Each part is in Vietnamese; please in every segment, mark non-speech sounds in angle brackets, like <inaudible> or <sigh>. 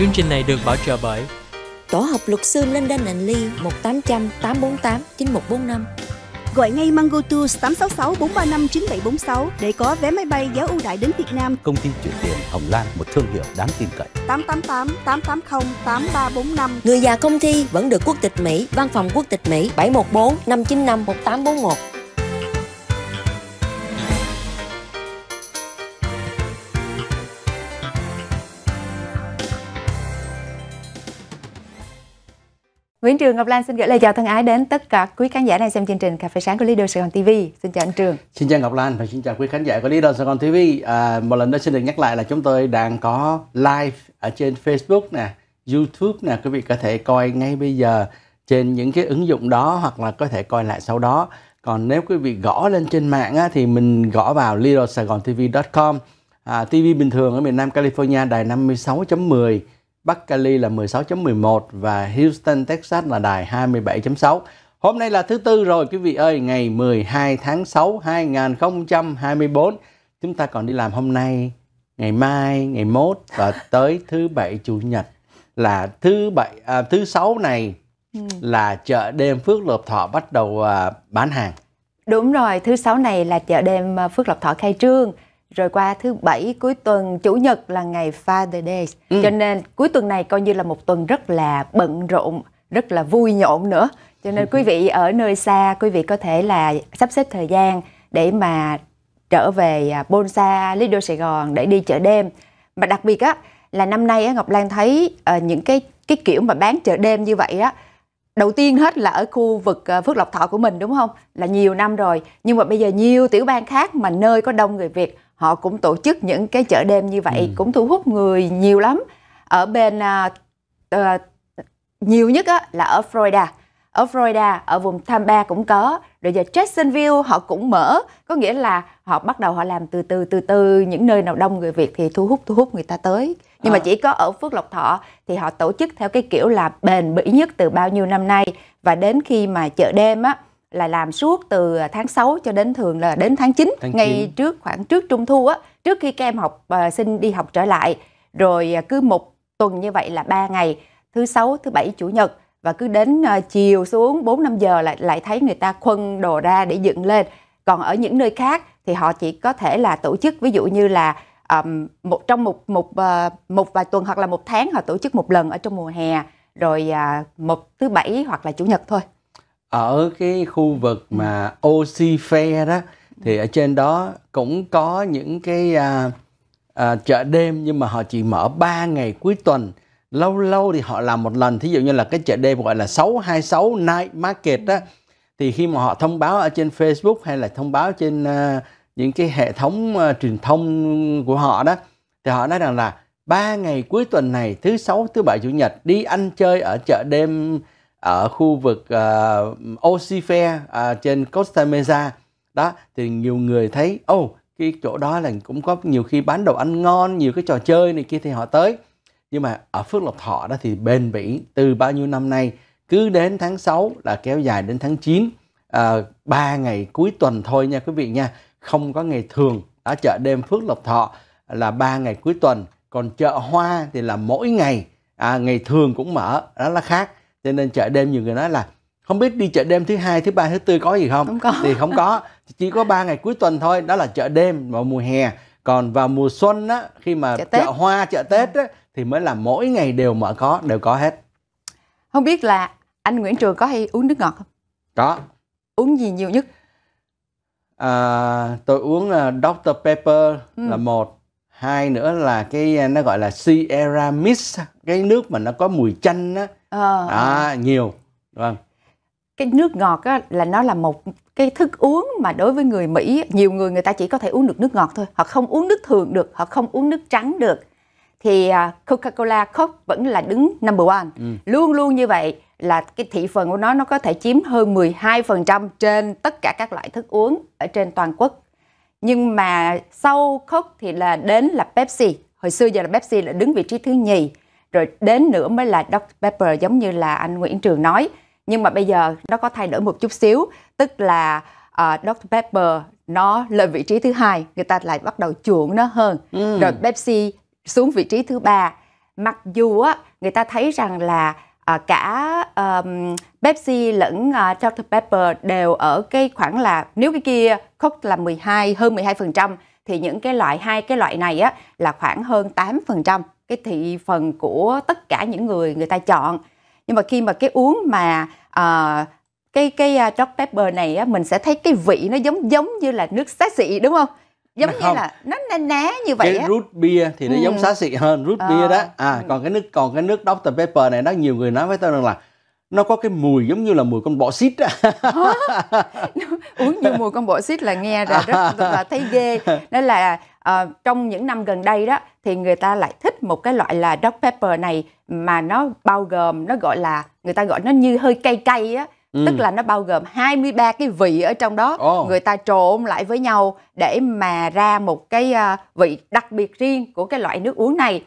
Chương trình này được bảo trợ bởi Tổ hợp luật sư London and Lee 1800 848 9145. Gọi ngay Mango Tours 866 435 9746 để có vé máy bay giá ưu đãi đến Việt Nam. Công ty chuyển tiền Hồng Lan, một thương hiệu đáng tin cậy. 888 880 8345. Người già công ty vẫn được quốc tịch Mỹ, văn phòng quốc tịch Mỹ 714 595 1841. Nguyễn Trường Ngọc Lan xin gửi lời chào thân ái đến tất cả quý khán giả đang xem chương trình Cà phê sáng của Leader Sài Gòn TV. Xin chào anh Trường. Xin chào Ngọc Lan và xin chào quý khán giả của Leader Sài Gòn TV. À, một lần nữa xin được nhắc lại là chúng tôi đang có live ở trên Facebook nè, YouTube nè, quý vị có thể coi ngay bây giờ trên những cái ứng dụng đó hoặc là có thể coi lại sau đó. Còn nếu quý vị gõ lên trên mạng á, thì mình gõ vào leadersaigontv.com. À, TV bình thường ở miền Nam California đài 56.10 Bắc Cali là 16.11 và Houston, Texas là đài 27.6. Hôm nay là thứ tư rồi quý vị ơi, ngày 12 tháng 6 2024. Chúng ta còn đi làm hôm nay, ngày mai, ngày mốt và tới thứ bảy chủ nhật là thứ bảy à, thứ sáu này ừ. là chợ đêm Phước Lộc Thọ bắt đầu à, bán hàng. Đúng rồi, thứ sáu này là chợ đêm à, Phước Lộc Thọ khai trương rồi qua thứ bảy cuối tuần chủ nhật là ngày Father Day ừ. cho nên cuối tuần này coi như là một tuần rất là bận rộn rất là vui nhộn nữa cho nên quý vị ở nơi xa quý vị có thể là sắp xếp thời gian để mà trở về à, Bonsa Lido Sài Gòn để đi chợ đêm mà đặc biệt á là năm nay á, Ngọc Lan thấy uh, những cái cái kiểu mà bán chợ đêm như vậy á đầu tiên hết là ở khu vực ờ, Phước Lộc Thọ của mình đúng không là nhiều năm rồi nhưng mà bây giờ nhiều tiểu bang khác mà nơi có đông người Việt họ cũng tổ chức những cái chợ đêm như vậy ừ. cũng thu hút người nhiều lắm ở bên uh, nhiều nhất á, là ở Florida ở Florida ở vùng Tampa cũng có rồi giờ Jacksonville họ cũng mở có nghĩa là họ bắt đầu họ làm từ từ từ từ những nơi nào đông người Việt thì thu hút thu hút người ta tới nhưng à. mà ờ. chỉ có ở Phước Lộc Thọ thì họ tổ chức theo cái kiểu là bền bỉ nhất từ bao nhiêu năm nay và đến khi mà chợ đêm á là làm suốt từ à, tháng 6 cho đến thường là đến tháng 9 tháng ngay trước khoảng trước trung thu á trước khi các em học uh, à, sinh đi học trở lại rồi à, cứ một tuần như vậy là ba ngày thứ sáu thứ bảy chủ nhật và cứ đến uh, chiều xuống 4 5 giờ lại lại thấy người ta khuân đồ ra để dựng lên còn ở những nơi khác thì họ chỉ có thể là tổ chức ví dụ như là um, một trong một một uh, một vài tuần hoặc là một tháng họ tổ chức một lần ở trong mùa hè rồi uh, một thứ bảy hoặc là chủ nhật thôi ở cái khu vực mà Oxy Fair đó thì ở trên đó cũng có những cái à, à, chợ đêm nhưng mà họ chỉ mở 3 ngày cuối tuần lâu lâu thì họ làm một lần thí dụ như là cái chợ đêm gọi là 626 night market đó thì khi mà họ thông báo ở trên Facebook hay là thông báo trên uh, những cái hệ thống uh, truyền thông của họ đó thì họ nói rằng là ba ngày cuối tuần này thứ sáu thứ bảy chủ nhật đi ăn chơi ở chợ đêm ở khu vực uh, Osife uh, trên Costa Mesa đó thì nhiều người thấy ô oh, cái chỗ đó là cũng có nhiều khi bán đồ ăn ngon nhiều cái trò chơi này kia thì họ tới nhưng mà ở Phước Lộc Thọ đó thì bền bỉ từ bao nhiêu năm nay cứ đến tháng 6 là kéo dài đến tháng 9 à, 3 ngày cuối tuần thôi nha quý vị nha không có ngày thường ở chợ đêm Phước Lộc Thọ là 3 ngày cuối tuần còn chợ hoa thì là mỗi ngày à, ngày thường cũng mở đó là khác cho nên chợ đêm nhiều người nói là không biết đi chợ đêm thứ hai thứ ba thứ tư có gì không, không có. thì không có chỉ có ba ngày cuối tuần thôi đó là chợ đêm vào mùa hè còn vào mùa xuân á khi mà chợ, chợ hoa chợ tết á, thì mới là mỗi ngày đều mở có đều có hết không biết là anh nguyễn trường có hay uống nước ngọt không có uống gì nhiều nhất à, tôi uống à, dr pepper ừ. là một hai nữa là cái à, nó gọi là sierra mist cái nước mà nó có mùi chanh á ờ. đó à, nhiều vâng cái nước ngọt á, là nó là một cái thức uống mà đối với người Mỹ nhiều người người ta chỉ có thể uống được nước ngọt thôi họ không uống nước thường được họ không uống nước trắng được thì à, Coca-Cola Coke vẫn là đứng number one ừ. luôn luôn như vậy là cái thị phần của nó nó có thể chiếm hơn 12% trên tất cả các loại thức uống ở trên toàn quốc nhưng mà sau Coke thì là đến là Pepsi hồi xưa giờ là Pepsi là đứng vị trí thứ nhì rồi đến nữa mới là Dr Pepper giống như là anh Nguyễn Trường nói nhưng mà bây giờ nó có thay đổi một chút xíu tức là uh, ờ, Dr Pepper nó lên vị trí thứ hai người ta lại bắt đầu chuộng nó hơn ừ. rồi Pepsi xuống vị trí thứ ba mặc dù á người ta thấy rằng là à, cả um, Pepsi lẫn uh, ờ, Dr Pepper đều ở cái khoảng là nếu cái kia Coke là 12 hơn 12% thì những cái loại hai cái loại này á là khoảng hơn 8% cái thị phần của tất cả những người người ta chọn nhưng mà khi mà cái uống mà uh, cái cái uh, ờ, Dr Pepper này á, mình sẽ thấy cái vị nó giống giống như là nước xá xị đúng không giống nó như là nó na ná như vậy cái á. root beer thì nó ừ. giống xá xị hơn root ờ. beer đó à còn cái nước còn cái nước Dr Pepper này đó nhiều người nói với tôi rằng là nó có cái mùi giống như là mùi con bọ xít <laughs> uống như mùi con bọ xít là nghe là rất là <laughs> thấy ghê đó là à, trong những năm gần đây đó thì người ta lại thích một cái loại là Dr Pepper này mà nó bao gồm nó gọi là người ta gọi nó như hơi cay cay á Ừ. tức là nó bao gồm 23 cái vị ở trong đó oh. người ta trộn lại với nhau để mà ra một cái ờ, vị đặc biệt riêng của cái loại nước uống này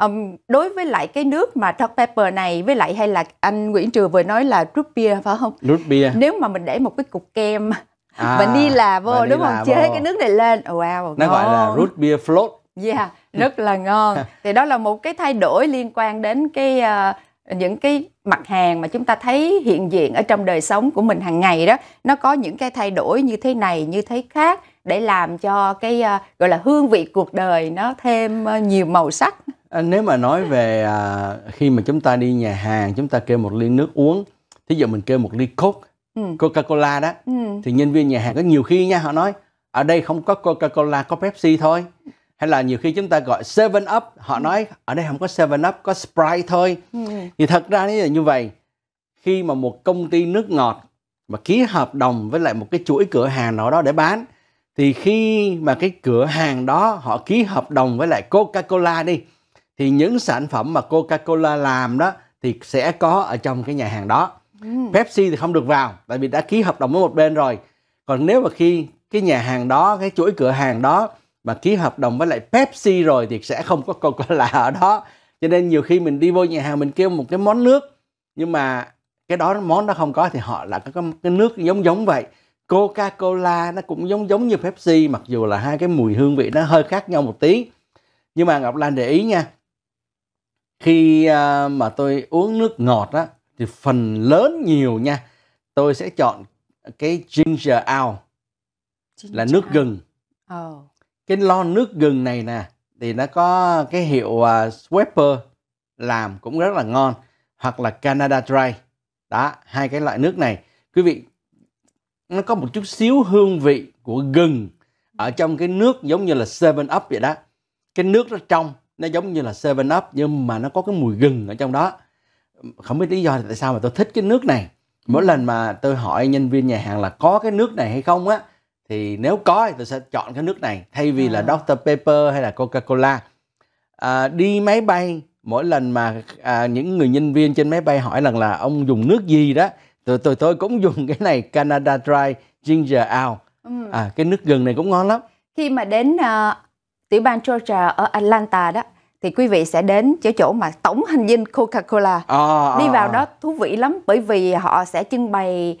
um, đối với lại cái nước mà dark Pepper này với lại hay là anh Nguyễn Trường vừa nói là root beer phải không? Root beer. Nếu mà mình để một cái cục kem à, bạn đi là vô đúng không chế cái nước này lên wow nó ngon. gọi là root beer float yeah rất là ngon <laughs> thì đó là một cái thay đổi liên quan đến cái uh, những cái mặt hàng mà chúng ta thấy hiện diện ở trong đời sống của mình hàng ngày đó nó có những cái thay đổi như thế này như thế khác để làm cho cái uh, gọi là hương vị cuộc đời nó thêm uh, nhiều màu sắc à, nếu mà nói về uh, khi mà chúng ta đi nhà hàng chúng ta kêu một ly nước uống thí dụ mình kêu một ly coke Ừ. Coca-Cola đó ừ. thì nhân viên nhà hàng có nhiều khi nha họ nói ở đây không có Coca-Cola có Pepsi thôi hay là nhiều khi chúng ta gọi Seven Up họ ừ. nói ở đây không có Seven Up có Sprite thôi ừ. thì thật ra là như vậy khi mà một công ty nước ngọt mà ký hợp đồng với lại một cái chuỗi cửa hàng nào đó để bán thì khi mà cái cửa hàng đó họ ký hợp đồng với lại Coca-Cola đi thì những sản phẩm mà Coca-Cola làm đó thì sẽ có ở trong cái nhà hàng đó Ừ. Pepsi thì không được vào tại vì đã ký hợp đồng với một bên rồi. Còn nếu mà khi cái nhà hàng đó, cái chuỗi cửa hàng đó mà ký hợp đồng với lại Pepsi rồi thì sẽ không có Coca là ở đó. Cho nên nhiều khi mình đi vô nhà hàng mình kêu một cái món nước nhưng mà cái đó món đó không có thì họ là có cái nước giống giống vậy. Coca-Cola nó cũng giống giống như Pepsi mặc dù là hai cái mùi hương vị nó hơi khác nhau một tí. Nhưng mà Ngọc Lan để ý nha. Khi à, mà tôi uống nước ngọt á thì phần lớn nhiều nha tôi sẽ chọn cái ginger ale ginger là nước gừng oh. cái lon nước gừng này nè thì nó có cái hiệu uh, à, Swepper làm cũng rất là ngon hoặc là Canada Dry đó hai cái loại nước này quý vị nó có một chút xíu hương vị của gừng ở trong cái nước giống như là Seven Up vậy đó cái nước nó trong nó giống như là Seven Up nhưng mà nó có cái mùi gừng ở trong đó không biết lý do tại sao mà tôi thích cái nước này mỗi lần mà tôi hỏi nhân viên nhà hàng là có cái nước này hay không á thì nếu có thì tôi sẽ chọn cái nước này thay vì à. là Dr Pepper hay là Coca Cola à, đi máy bay mỗi lần mà à, những người nhân viên trên máy bay hỏi rằng là ông dùng nước gì đó tôi tôi tôi cũng <laughs> dùng cái này Canada Dry Ginger Ale ừ. à cái nước gừng này cũng ngon lắm khi mà đến uh, tiểu bang Georgia ở Atlanta đó thì quý vị sẽ đến chỗ chỗ mà tổng hành dinh Coca-Cola. À, à Đi vào à. đó thú vị lắm bởi vì họ sẽ trưng bày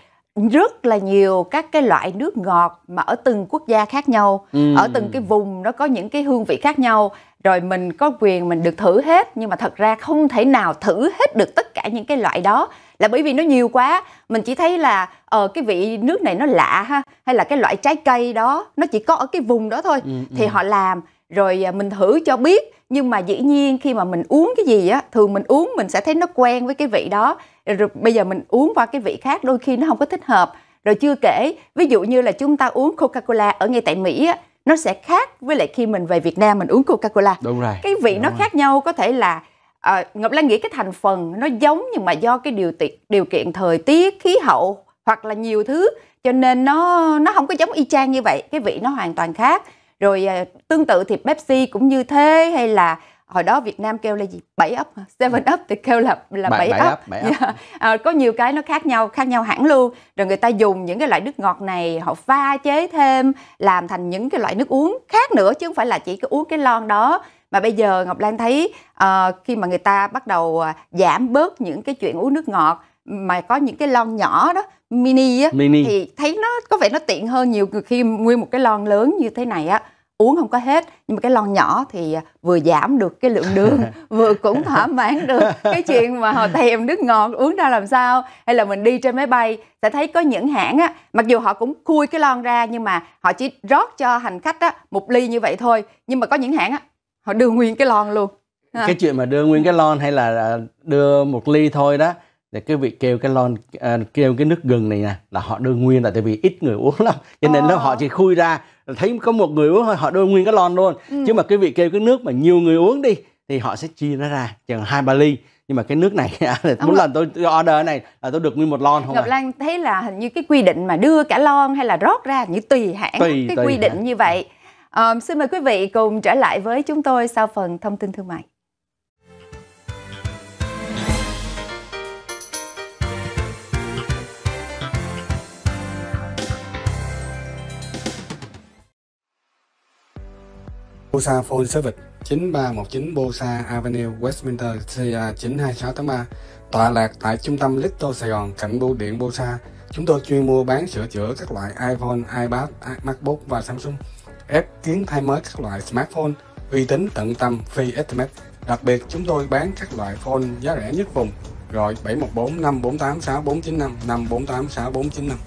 rất là nhiều các cái loại nước ngọt mà ở từng quốc gia khác nhau, ừ. ở từng cái vùng nó có những cái hương vị khác nhau rồi mình có quyền mình được thử hết nhưng mà thật ra không thể nào thử hết được tất cả những cái loại đó là bởi vì nó nhiều quá mình chỉ thấy là ờ cái vị nước này nó lạ ha hay là cái loại trái cây đó nó chỉ có ở cái vùng đó thôi ừ, thì ừ. họ làm rồi à, mình thử cho biết nhưng mà dĩ nhiên khi mà mình uống cái gì á thường mình uống mình sẽ thấy nó quen với cái vị đó rồi bây giờ mình uống qua cái vị khác đôi khi nó không có thích hợp rồi chưa kể ví dụ như là chúng ta uống coca cola ở ngay tại mỹ á nó sẽ khác với lại khi mình về việt nam mình uống coca cola đúng rồi cái vị đúng nó rồi. khác nhau có thể là à, ngọc lan nghĩ cái thành phần nó giống nhưng mà do cái điều tiện điều kiện thời tiết khí hậu hoặc là nhiều thứ cho nên nó nó không có giống y chang như vậy cái vị nó hoàn toàn khác rồi à, tương tự thì Pepsi cũng như thế hay là hồi đó Việt Nam kêu là gì bảy ấp seven up thì kêu là là bảy ấp yeah. à, có nhiều cái nó khác nhau khác nhau hẳn luôn rồi người ta dùng những cái loại nước ngọt này họ pha chế thêm làm thành những cái loại nước uống khác nữa chứ không phải là chỉ cái uống cái lon đó mà bây giờ Ngọc Lan thấy uh, khi mà người ta bắt đầu à, giảm bớt những cái chuyện uống nước ngọt mà có những cái lon nhỏ đó mini á mini. thì thấy nó có vẻ nó tiện hơn nhiều khi nguyên một cái lon lớn như thế này á uống không có hết nhưng mà cái lon nhỏ thì à, vừa giảm được cái lượng đường <laughs> vừa cũng thỏa mãn được cái chuyện mà họ thèm nước ngọt uống ra làm sao hay là mình đi trên máy bay sẽ thấy có những hãng á mặc dù họ cũng khui cái lon ra nhưng mà họ chỉ rót cho hành khách á một ly như vậy thôi nhưng mà có những hãng á họ đưa nguyên cái lon luôn cái chuyện mà đưa nguyên cái lon hay là à, đưa một ly thôi đó thì cái vị kêu cái lon à, kêu cái nước gừng này nè là họ đưa nguyên là tại vì ít người uống lắm cho nên à. họ chỉ khui ra thấy có một người uống thôi họ đưa nguyên cái lon luôn ừ. chứ mà cái vị kêu cái nước mà nhiều người uống đi thì họ sẽ chia nó ra chừng hai ba ly nhưng mà cái nước này <laughs> mỗi lần tôi order này là tôi được nguyên một lon không Ngọc à? Lan thấy là hình như cái quy định mà đưa cả lon hay là rót ra như tùy hãng tùy, cái tùy quy định hãng. như vậy à, xin mời quý vị cùng trở lại với chúng tôi sau phần thông tin thương mại Bosa Foljkovic 9319 Bosa Avenue Westminster CA 92683 tọa lạc tại trung tâm Little Sài Gòn cạnh bưu điện Bosa. Chúng tôi chuyên mua bán sửa chữa các loại iPhone, iPad, MacBook và Samsung. Ép kiến thay mới các loại smartphone uy tín tận tâm phi estimate. Đặc biệt chúng tôi bán các loại phone giá rẻ nhất vùng gọi 714 548 6495 548 6495